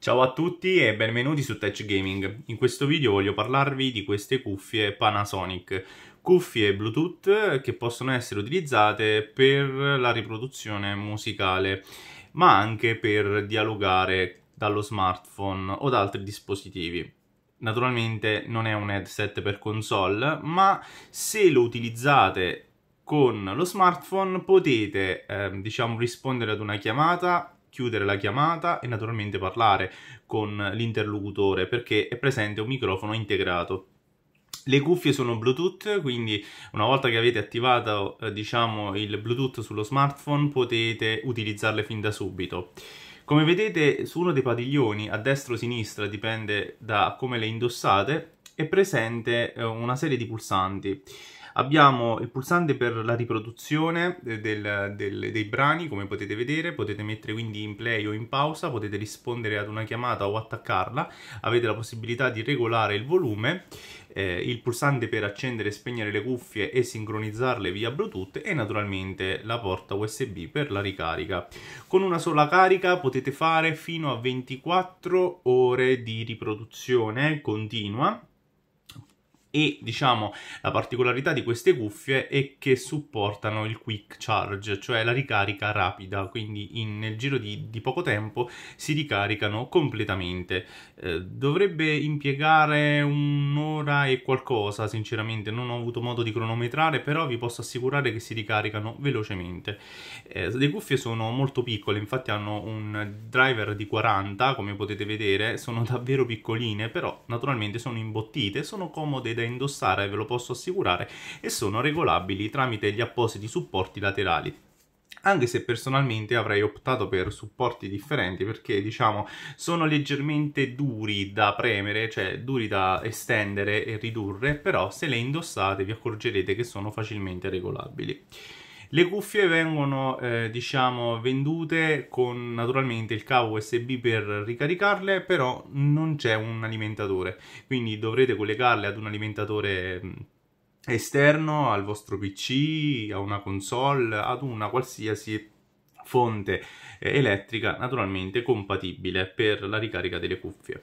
Ciao a tutti e benvenuti su Touch Gaming. In questo video voglio parlarvi di queste cuffie Panasonic, cuffie Bluetooth che possono essere utilizzate per la riproduzione musicale, ma anche per dialogare dallo smartphone o da altri dispositivi. Naturalmente non è un headset per console, ma se lo utilizzate con lo smartphone potete eh, diciamo rispondere ad una chiamata chiudere la chiamata e naturalmente parlare con l'interlocutore perché è presente un microfono integrato. Le cuffie sono Bluetooth, quindi una volta che avete attivato eh, diciamo, il Bluetooth sullo smartphone potete utilizzarle fin da subito. Come vedete su uno dei padiglioni, a destra o sinistra, dipende da come le indossate, è presente eh, una serie di pulsanti. Abbiamo il pulsante per la riproduzione eh, del, del, dei brani, come potete vedere, potete mettere quindi in play o in pausa, potete rispondere ad una chiamata o attaccarla, avete la possibilità di regolare il volume, eh, il pulsante per accendere e spegnere le cuffie e sincronizzarle via Bluetooth e naturalmente la porta USB per la ricarica. Con una sola carica potete fare fino a 24 ore di riproduzione continua e diciamo la particolarità di queste cuffie è che supportano il quick charge, cioè la ricarica rapida, quindi in, nel giro di, di, poco tempo si ricaricano completamente. Eh, dovrebbe impiegare un'ora e qualcosa, sinceramente non ho avuto modo di cronometrare, però vi posso assicurare che si ricaricano velocemente. Eh, le cuffie sono molto piccole, infatti hanno un driver di 40, come potete vedere, sono davvero piccoline, però naturalmente sono imbottite, sono comode da indossare, ve lo posso assicurare, e sono regolabili tramite gli appositi supporti laterali anche se personalmente avrei optato per supporti differenti perché diciamo sono leggermente duri da premere, cioè duri da estendere e ridurre, però se le indossate vi accorgerete che sono facilmente regolabili. Le cuffie vengono eh, diciamo vendute con naturalmente il cavo USB per ricaricarle, però non c'è un alimentatore, quindi dovrete collegarle ad un alimentatore mm, esterno al vostro PC, a una console, ad una qualsiasi fonte eh, elettrica naturalmente compatibile per la ricarica delle cuffie.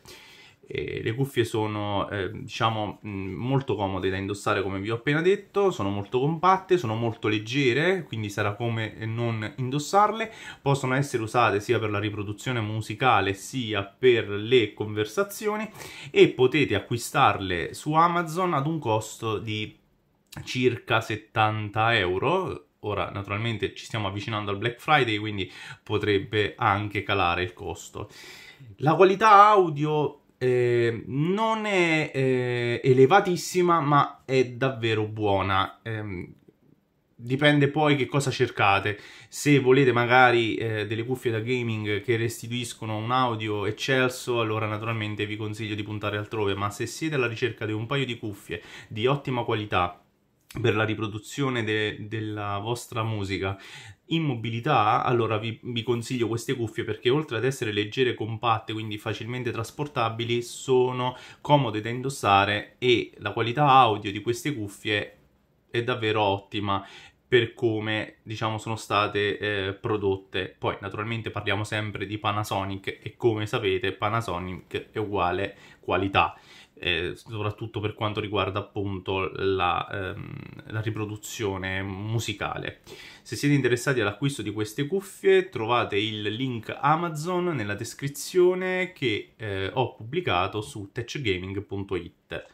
E le cuffie sono eh, diciamo mm, molto comode da indossare come vi ho appena detto, sono molto compatte, sono molto leggere, quindi sarà come non indossarle, possono essere usate sia per la riproduzione musicale sia per le conversazioni e potete acquistarle su Amazon ad un costo di circa 70 euro ora naturalmente ci stiamo avvicinando al Black Friday quindi potrebbe anche calare il costo la qualità audio eh, non è eh, elevatissima, ma è davvero buona. Eh, dipende poi che cosa cercate. Se volete magari eh, delle cuffie da gaming che restituiscono un audio eccelso, allora naturalmente vi consiglio di puntare altrove, ma se siete alla ricerca di un paio di cuffie di ottima qualità per la riproduzione de della vostra musica in mobilità, allora vi, vi, consiglio queste cuffie perché oltre ad essere leggere e compatte, quindi facilmente trasportabili, sono comode da indossare e la qualità audio di queste cuffie è davvero ottima per come diciamo sono state eh, prodotte. Poi naturalmente parliamo sempre di Panasonic e come sapete Panasonic è uguale qualità. Eh, soprattutto per quanto riguarda appunto la, ehm, la, riproduzione musicale. Se siete interessati all'acquisto di queste cuffie trovate il link Amazon nella descrizione che eh, ho pubblicato su techgaming.it.